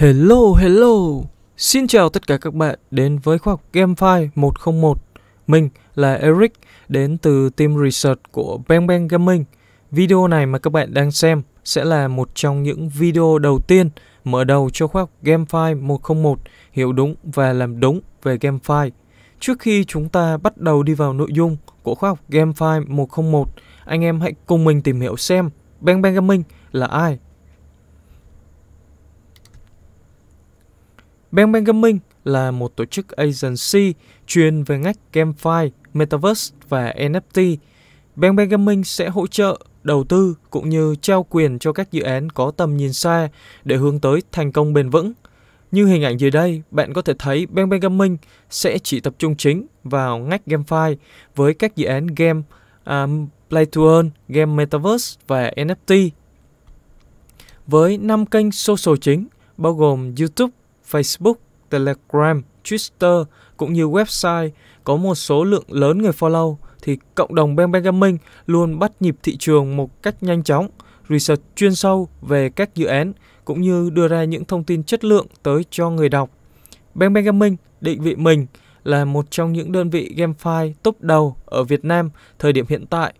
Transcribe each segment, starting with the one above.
Hello, hello! Xin chào tất cả các bạn đến với khoa học GameFi 101. Mình là Eric, đến từ team research của Bang Bang Gaming. Video này mà các bạn đang xem sẽ là một trong những video đầu tiên mở đầu cho khoa học GameFi 101 hiểu đúng và làm đúng về GameFi. Trước khi chúng ta bắt đầu đi vào nội dung của khoa học GameFi 101, anh em hãy cùng mình tìm hiểu xem Bang Bang Gaming là ai Bang Bang Gaming là một tổ chức agency chuyên về ngách GameFi, Metaverse và NFT. Bang Bang Gaming sẽ hỗ trợ, đầu tư cũng như trao quyền cho các dự án có tầm nhìn xa để hướng tới thành công bền vững. Như hình ảnh dưới đây, bạn có thể thấy Bang Bang Gaming sẽ chỉ tập trung chính vào ngách GameFi với các dự án game um, Play to Earn, game Metaverse và NFT. Với 5 kênh social chính, bao gồm YouTube, Facebook, Telegram, Twitter cũng như website có một số lượng lớn người follow thì cộng đồng Bang Bang Gaming luôn bắt nhịp thị trường một cách nhanh chóng, research chuyên sâu về các dự án cũng như đưa ra những thông tin chất lượng tới cho người đọc. Bang Bang Gaming định vị mình là một trong những đơn vị GameFi top đầu ở Việt Nam thời điểm hiện tại.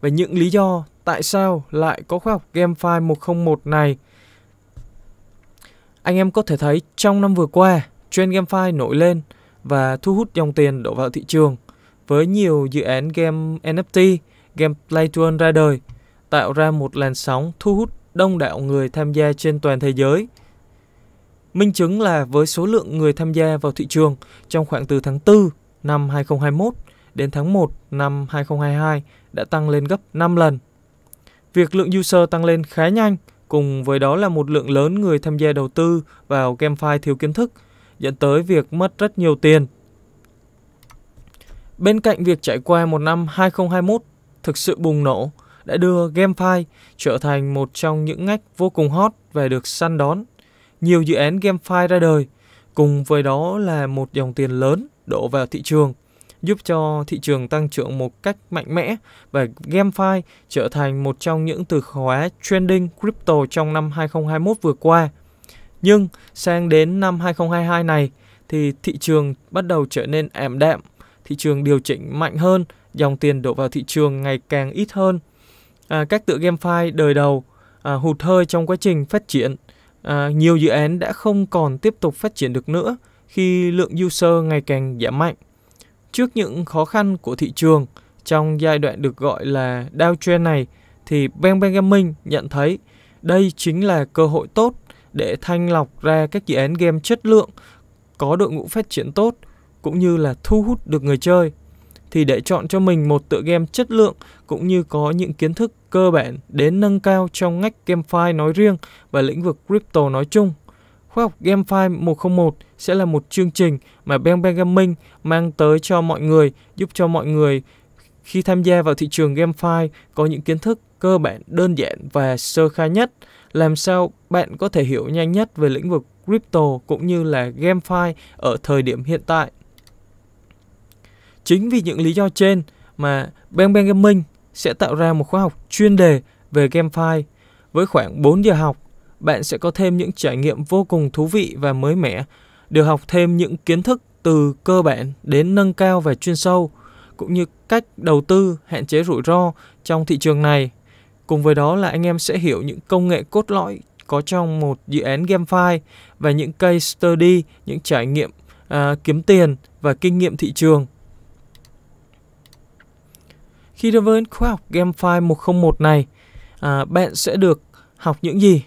Và những lý do tại sao lại có khoa học GameFi 101 này – anh em có thể thấy trong năm vừa qua, trend GameFi nổi lên và thu hút dòng tiền đổ vào thị trường với nhiều dự án game NFT, game play to earn ra đời, tạo ra một làn sóng thu hút đông đảo người tham gia trên toàn thế giới. Minh chứng là với số lượng người tham gia vào thị trường trong khoảng từ tháng 4 năm 2021 đến tháng 1 năm 2022 đã tăng lên gấp 5 lần. Việc lượng user tăng lên khá nhanh – Cùng với đó là một lượng lớn người tham gia đầu tư vào GameFi thiếu kiến thức, dẫn tới việc mất rất nhiều tiền. Bên cạnh việc trải qua một năm 2021 thực sự bùng nổ, đã đưa GameFi trở thành một trong những ngách vô cùng hot và được săn đón. Nhiều dự án GameFi ra đời, cùng với đó là một dòng tiền lớn đổ vào thị trường – giúp cho thị trường tăng trưởng một cách mạnh mẽ và GameFi trở thành một trong những từ khóa trending crypto trong năm 2021 vừa qua. Nhưng sang đến năm 2022 này thì thị trường bắt đầu trở nên ảm đạm, thị trường điều chỉnh mạnh hơn, dòng tiền đổ vào thị trường ngày càng ít hơn. À, các tựa GameFi đời đầu à, hụt hơi trong quá trình phát triển. À, nhiều dự án đã không còn tiếp tục phát triển được nữa khi lượng user ngày càng giảm mạnh. Trước những khó khăn của thị trường trong giai đoạn được gọi là downtrend này thì Ben Benjamin nhận thấy đây chính là cơ hội tốt để thanh lọc ra các dự án game chất lượng có đội ngũ phát triển tốt cũng như là thu hút được người chơi thì để chọn cho mình một tựa game chất lượng cũng như có những kiến thức cơ bản đến nâng cao trong ngách game file nói riêng và lĩnh vực crypto nói chung. Khoa học GameFi 101 sẽ là một chương trình mà Bang Bang Gaming mang tới cho mọi người, giúp cho mọi người khi tham gia vào thị trường GameFi có những kiến thức cơ bản, đơn giản và sơ khai nhất, làm sao bạn có thể hiểu nhanh nhất về lĩnh vực crypto cũng như là GameFi ở thời điểm hiện tại. Chính vì những lý do trên mà Bang Bang Gaming sẽ tạo ra một khóa học chuyên đề về GameFi với khoảng 4 giờ học bạn sẽ có thêm những trải nghiệm vô cùng thú vị và mới mẻ, được học thêm những kiến thức từ cơ bản đến nâng cao và chuyên sâu, cũng như cách đầu tư hạn chế rủi ro trong thị trường này. Cùng với đó là anh em sẽ hiểu những công nghệ cốt lõi có trong một dự án GameFi và những case study, những trải nghiệm à, kiếm tiền và kinh nghiệm thị trường. Khi đến với khóa học GameFi 101 này, à, bạn sẽ được học những gì?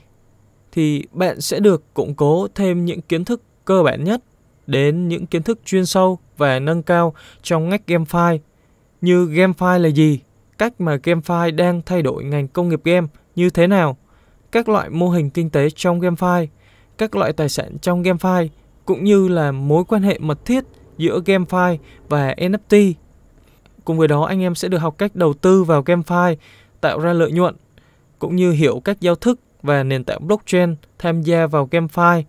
thì bạn sẽ được củng cố thêm những kiến thức cơ bản nhất đến những kiến thức chuyên sâu và nâng cao trong ngách game như gamefi là gì, cách mà gamefi đang thay đổi ngành công nghiệp game như thế nào, các loại mô hình kinh tế trong gamefi, các loại tài sản trong gamefi cũng như là mối quan hệ mật thiết giữa gamefi và NFT. Cùng với đó anh em sẽ được học cách đầu tư vào gamefi tạo ra lợi nhuận cũng như hiểu cách giao thức và nền tảng blockchain tham gia vào GameFi.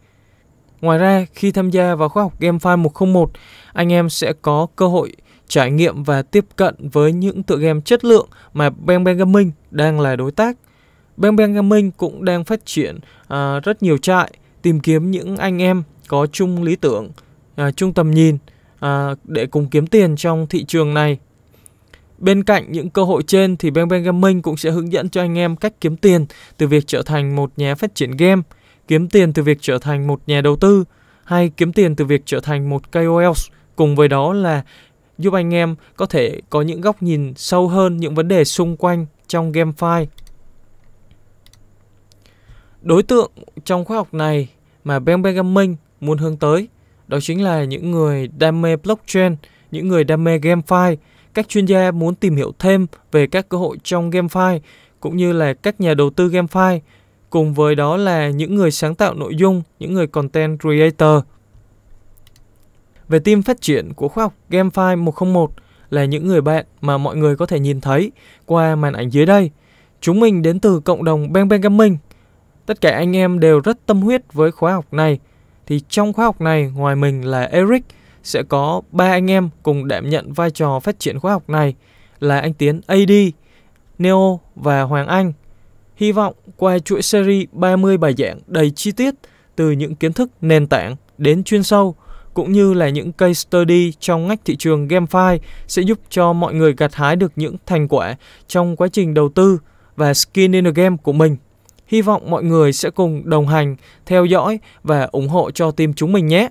Ngoài ra, khi tham gia vào khóa học GameFi 101, anh em sẽ có cơ hội trải nghiệm và tiếp cận với những tựa game chất lượng mà Bang Bang Gaming đang là đối tác. Bang Bang Gaming cũng đang phát triển à, rất nhiều trại tìm kiếm những anh em có chung lý tưởng, à, chung tầm nhìn à, để cùng kiếm tiền trong thị trường này. Bên cạnh những cơ hội trên thì Bang Bang Gaming cũng sẽ hướng dẫn cho anh em cách kiếm tiền từ việc trở thành một nhà phát triển game, kiếm tiền từ việc trở thành một nhà đầu tư hay kiếm tiền từ việc trở thành một KOL. Cùng với đó là giúp anh em có thể có những góc nhìn sâu hơn những vấn đề xung quanh trong GameFi. Đối tượng trong khóa học này mà Bang Bang Gaming muốn hướng tới đó chính là những người đam mê blockchain, những người đam mê GameFi, các chuyên gia muốn tìm hiểu thêm về các cơ hội trong GameFi cũng như là các nhà đầu tư GameFi, cùng với đó là những người sáng tạo nội dung, những người content creator. Về team phát triển của khoa học GameFi 101 là những người bạn mà mọi người có thể nhìn thấy qua màn ảnh dưới đây. Chúng mình đến từ cộng đồng Bang Bang Gaming. Tất cả anh em đều rất tâm huyết với khóa học này. Thì trong khóa học này ngoài mình là Eric – sẽ có ba anh em cùng đảm nhận vai trò phát triển khoa học này là anh Tiến AD, Neo và Hoàng Anh. Hy vọng qua chuỗi series 30 bài giảng đầy chi tiết từ những kiến thức nền tảng đến chuyên sâu cũng như là những case study trong ngách thị trường GameFi sẽ giúp cho mọi người gặt hái được những thành quả trong quá trình đầu tư và skin in the game của mình. Hy vọng mọi người sẽ cùng đồng hành, theo dõi và ủng hộ cho team chúng mình nhé!